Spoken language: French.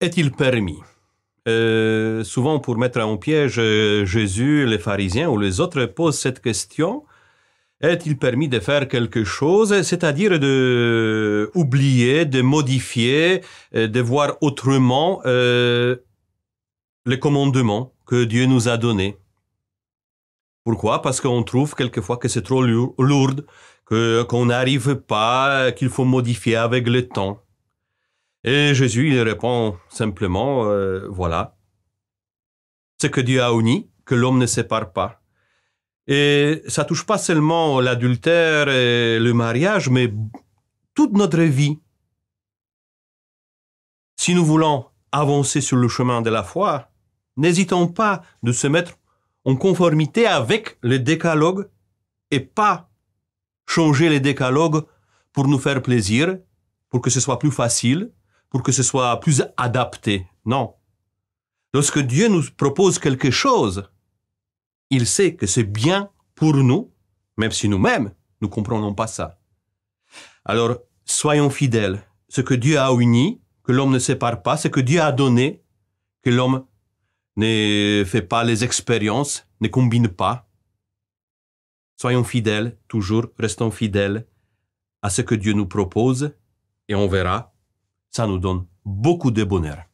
est-il permis euh, Souvent, pour mettre en piège euh, Jésus, les pharisiens ou les autres posent cette question. Est-il permis de faire quelque chose, c'est-à-dire de euh, oublier, de modifier, de voir autrement les commandements que Dieu nous a donnés Pourquoi Parce qu'on trouve quelquefois que c'est trop lourd, qu'on n'arrive pas, qu'il faut modifier avec le temps. Et Jésus, il répond simplement, euh, voilà, ce que Dieu a uni, que l'homme ne sépare pas. Et ça touche pas seulement l'adultère et le mariage, mais toute notre vie. Si nous voulons avancer sur le chemin de la foi, n'hésitons pas de se mettre en conformité avec le décalogue et pas changer les décalogues pour nous faire plaisir, pour que ce soit plus facile, pour que ce soit plus adapté. Non. Lorsque Dieu nous propose quelque chose, il sait que c'est bien pour nous, même si nous-mêmes, nous comprenons pas ça. Alors, soyons fidèles. Ce que Dieu a uni, que l'homme ne sépare pas, ce que Dieu a donné, que l'homme ne fait pas les expériences, ne combine pas. Soyons fidèles, toujours restons fidèles à ce que Dieu nous propose et on verra ça nous donne beaucoup de bonheur.